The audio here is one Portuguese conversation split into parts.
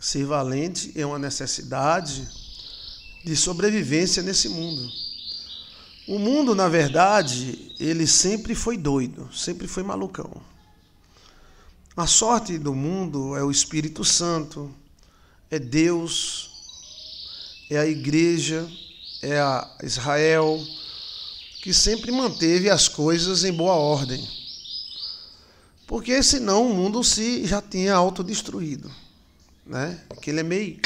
Ser valente é uma necessidade de sobrevivência nesse mundo. O mundo, na verdade, ele sempre foi doido, sempre foi malucão. A sorte do mundo é o Espírito Santo, é Deus, é a igreja, é a Israel, que sempre manteve as coisas em boa ordem. Porque senão o mundo se já tinha autodestruído né? Que ele é meio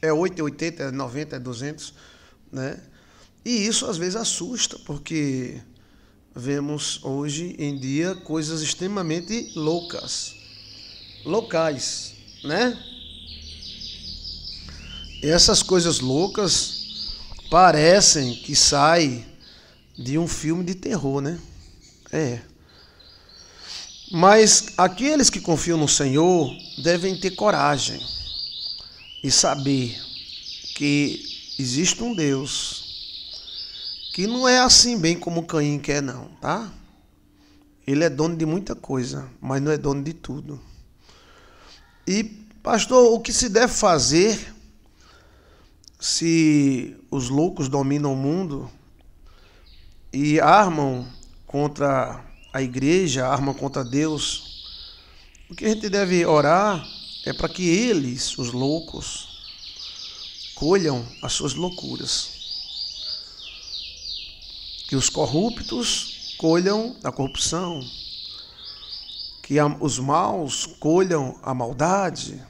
é 8, é 80, é 90, é 200, né? E isso às vezes assusta, porque vemos hoje em dia coisas extremamente loucas, locais, né? E essas coisas loucas parecem que saem de um filme de terror, né? É. Mas aqueles que confiam no Senhor devem ter coragem e saber que existe um Deus que não é assim bem como Caim quer não, tá? Ele é dono de muita coisa, mas não é dono de tudo. E pastor, o que se deve fazer se os loucos dominam o mundo e armam contra a igreja arma contra Deus, o que a gente deve orar é para que eles, os loucos, colham as suas loucuras. Que os corruptos colham a corrupção. Que os maus colham a maldade.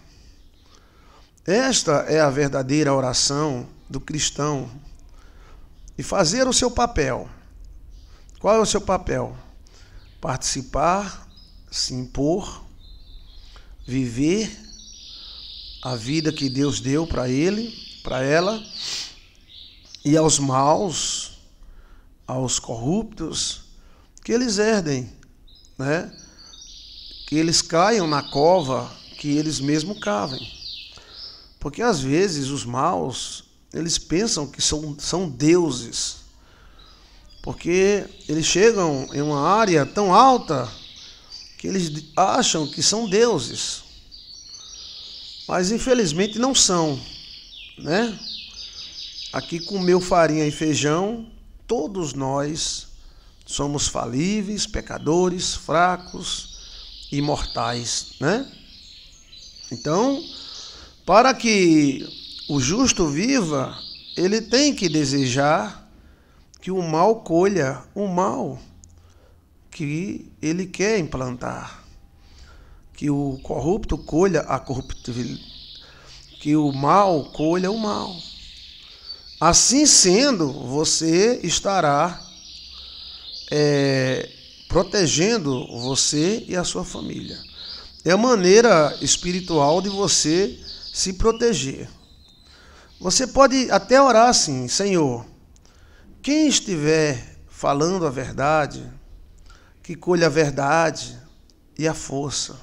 Esta é a verdadeira oração do cristão. E fazer o seu papel. Qual é o seu papel? participar, se impor, viver a vida que Deus deu para ele, para ela, e aos maus, aos corruptos, que eles herdem, né? Que eles caiam na cova que eles mesmos cavem. Porque às vezes os maus, eles pensam que são, são deuses porque eles chegam em uma área tão alta que eles acham que são deuses, mas infelizmente não são, né? Aqui meu farinha e feijão, todos nós somos falíveis, pecadores, fracos e mortais, né? Então, para que o justo viva, ele tem que desejar que o mal colha o mal que ele quer implantar, que o corrupto colha a corruptibilidade, que o mal colha o mal. Assim sendo, você estará é, protegendo você e a sua família. É a maneira espiritual de você se proteger. Você pode até orar assim, Senhor, quem estiver falando a verdade, que colha a verdade e a força.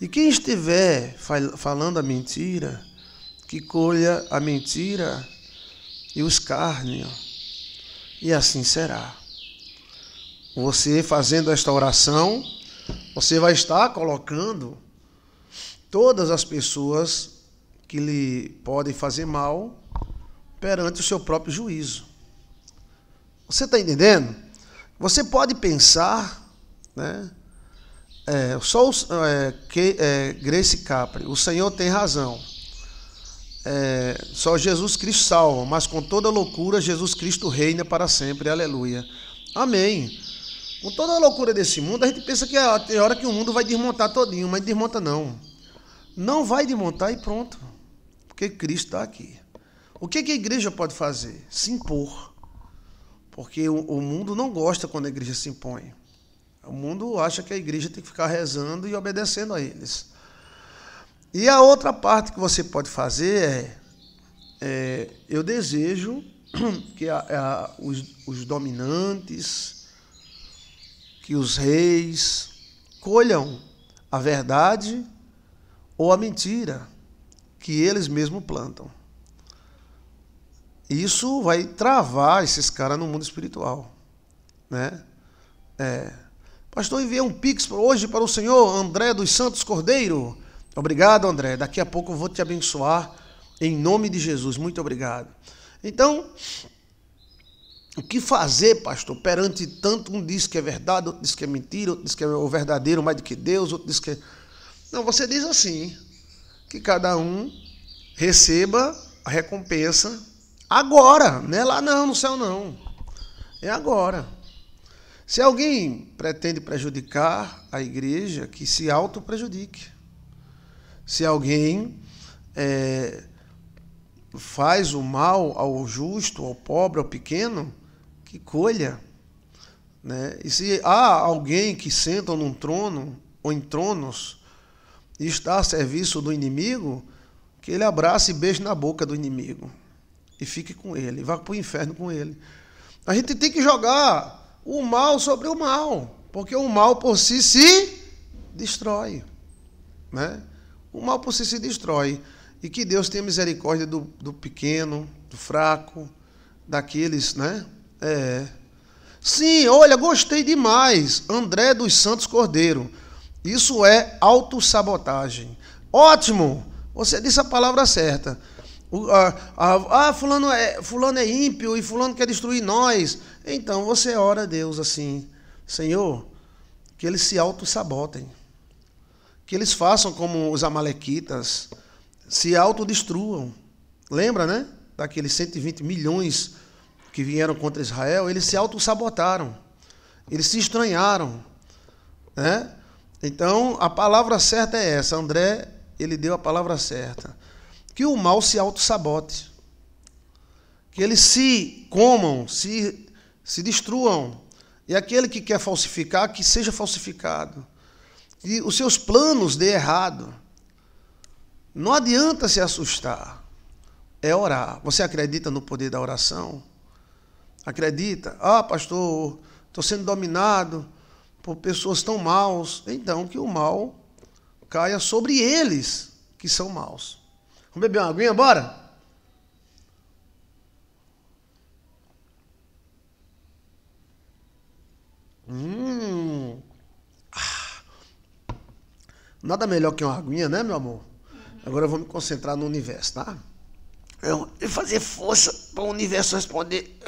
E quem estiver fal falando a mentira, que colha a mentira e o escárnio. E assim será. Você fazendo esta oração, você vai estar colocando todas as pessoas que lhe podem fazer mal perante o seu próprio juízo. Você está entendendo? Você pode pensar, né? É, só o, é, que, é, Grace Capri, o Senhor tem razão. É, só Jesus Cristo salva, mas com toda loucura Jesus Cristo reina para sempre. Aleluia. Amém. Com toda a loucura desse mundo, a gente pensa que ah, tem hora que o mundo vai desmontar todinho, mas desmonta não. Não vai desmontar e pronto. Porque Cristo está aqui. O que, que a igreja pode fazer? Se impor. Porque o, o mundo não gosta quando a igreja se impõe. O mundo acha que a igreja tem que ficar rezando e obedecendo a eles. E a outra parte que você pode fazer é, é eu desejo que a, a, os, os dominantes, que os reis colham a verdade ou a mentira que eles mesmos plantam. Isso vai travar esses caras no mundo espiritual. Né? É. Pastor, enviei um pix hoje para o senhor André dos Santos Cordeiro. Obrigado, André. Daqui a pouco eu vou te abençoar em nome de Jesus. Muito obrigado. Então, o que fazer, pastor, perante tanto? Um diz que é verdade, outro diz que é mentira, outro diz que é o verdadeiro mais do que Deus, outro diz que é. Não, você diz assim: que cada um receba a recompensa Agora, não é lá não, no céu não. É agora. Se alguém pretende prejudicar a igreja, que se auto-prejudique. Se alguém é, faz o mal ao justo, ao pobre, ao pequeno, que colha. Né? E se há alguém que senta num trono ou em tronos e está a serviço do inimigo, que ele abrace e beije na boca do inimigo e fique com ele, vá para o inferno com ele. A gente tem que jogar o mal sobre o mal, porque o mal por si se destrói. Né? O mal por si se destrói. E que Deus tenha misericórdia do, do pequeno, do fraco, daqueles, né? É. Sim, olha, gostei demais. André dos Santos Cordeiro. Isso é autossabotagem. Ótimo! Você disse a palavra certa. Ah, fulano é, fulano é ímpio e fulano quer destruir nós. Então você ora a Deus assim, Senhor, que eles se auto-sabotem. Que eles façam como os amalequitas, se autodestruam. Lembra, né? Daqueles 120 milhões que vieram contra Israel, eles se auto-sabotaram. Eles se estranharam. Né? Então, a palavra certa é essa. André, ele deu a palavra certa que o mal se autossabote, que eles se comam, se, se destruam, e aquele que quer falsificar, que seja falsificado, que os seus planos dê errado. Não adianta se assustar, é orar. Você acredita no poder da oração? Acredita? Ah, pastor, estou sendo dominado por pessoas tão maus. Então, que o mal caia sobre eles que são maus. Vamos beber uma aguinha, bora? Hum. Ah. Nada melhor que uma aguinha, né, meu amor? Agora eu vou me concentrar no universo, tá? Eu, e fazer força para o universo responder.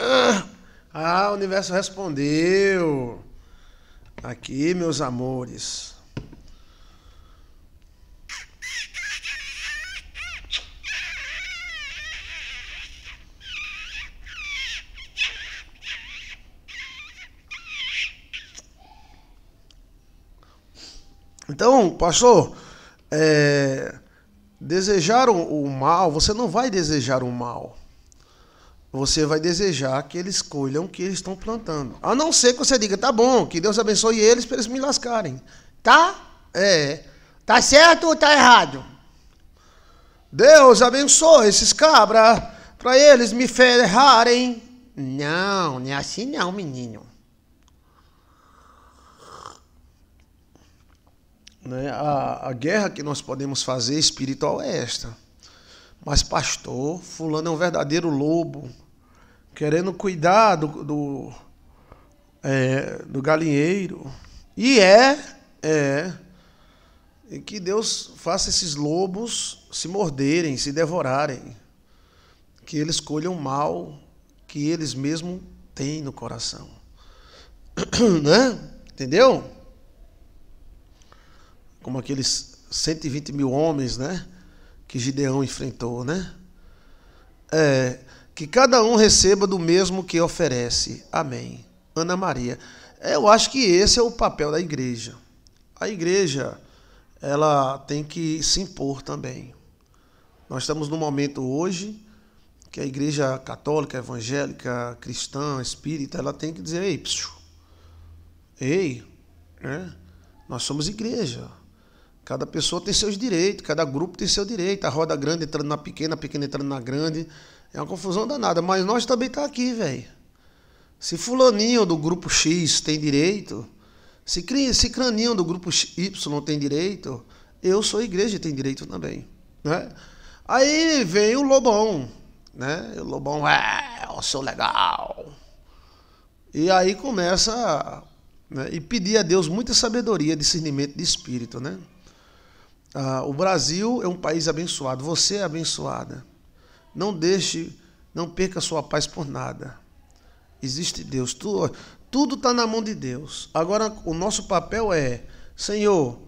Ah, o universo respondeu. Aqui, meus amores. Então, pastor, é, desejar o mal, você não vai desejar o mal. Você vai desejar que eles colham o que eles estão plantando. A não ser que você diga, tá bom, que Deus abençoe eles para eles me lascarem. Tá? É. Tá certo ou tá errado? Deus abençoe esses cabras para eles me ferrarem. Não, não é assim não, menino. Né? A, a guerra que nós podemos fazer espiritual é esta. Mas, pastor, Fulano é um verdadeiro lobo, querendo cuidar do, do, é, do galinheiro. E é, é. E que Deus faça esses lobos se morderem, se devorarem. Que eles colham mal que eles mesmos têm no coração. né? Entendeu? como aqueles 120 mil homens, né? Que Gideão enfrentou, né? É, que cada um receba do mesmo que oferece. Amém. Ana Maria. É, eu acho que esse é o papel da igreja. A igreja, ela tem que se impor também. Nós estamos num momento hoje que a igreja católica, evangélica, cristã, espírita, ela tem que dizer, ei, psiu, ei, né? nós somos igreja. Cada pessoa tem seus direitos, cada grupo tem seu direito. A roda grande entrando na pequena, a pequena entrando na grande. É uma confusão danada. Mas nós também tá aqui, velho. Se fulaninho do grupo X tem direito, se, se craninho do grupo Y tem direito, eu sou igreja e tem direito também. Né? Aí vem o Lobão. Né? O Lobão, é, o sou legal. E aí começa né, e pedir a Deus muita sabedoria, discernimento de espírito, né? Ah, o Brasil é um país abençoado. Você é abençoada. Não deixe, não perca sua paz por nada. Existe Deus. Tudo está na mão de Deus. Agora, o nosso papel é, Senhor,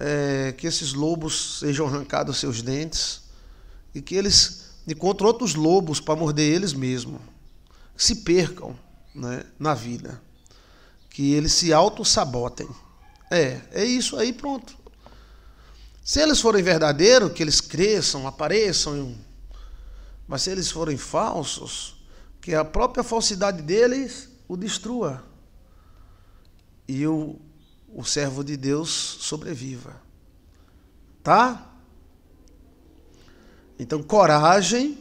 é, que esses lobos sejam arrancados seus dentes e que eles encontrem outros lobos para morder eles mesmos. se percam né, na vida. Que eles se auto-sabotem. É, é isso aí, pronto. Se eles forem verdadeiros, que eles cresçam, apareçam. Mas se eles forem falsos, que a própria falsidade deles o destrua. E o, o servo de Deus sobreviva. Tá? Então, coragem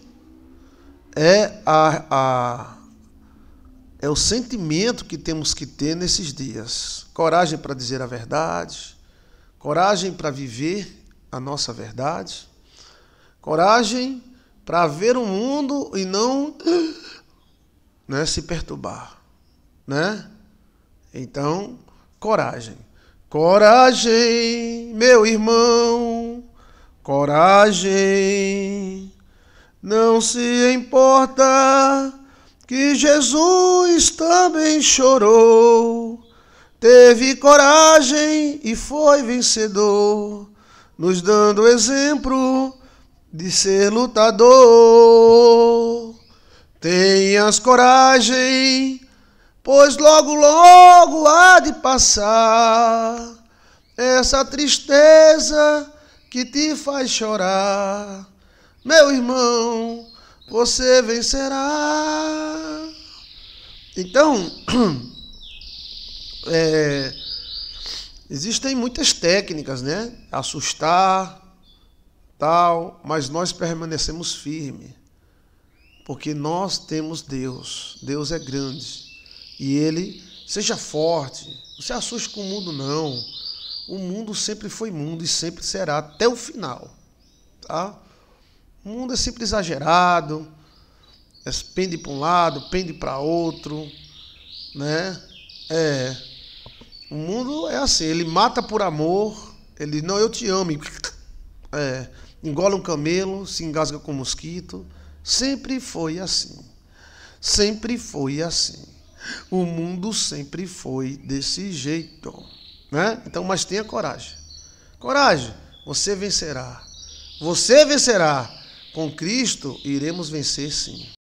é, a, a, é o sentimento que temos que ter nesses dias. Coragem para dizer a verdade coragem para viver a nossa verdade, coragem para ver o mundo e não né, se perturbar, né? Então, coragem. Coragem, meu irmão, coragem. Não se importa que Jesus também chorou Teve coragem e foi vencedor, nos dando exemplo de ser lutador. Tenhas coragem, pois logo, logo há de passar essa tristeza que te faz chorar. Meu irmão, você vencerá. Então. É, existem muitas técnicas, né? Assustar, tal, mas nós permanecemos firmes, porque nós temos Deus. Deus é grande e Ele seja forte. Não se assuste com o mundo, não. O mundo sempre foi mundo e sempre será até o final, tá? O mundo é sempre exagerado, é pende para um lado, pende para outro, né? É, o mundo é assim, ele mata por amor, ele não, eu te amo, é, engola um camelo, se engasga com um mosquito. Sempre foi assim. Sempre foi assim. O mundo sempre foi desse jeito, né? Então, mas tenha coragem. Coragem, você vencerá. Você vencerá. Com Cristo iremos vencer sim.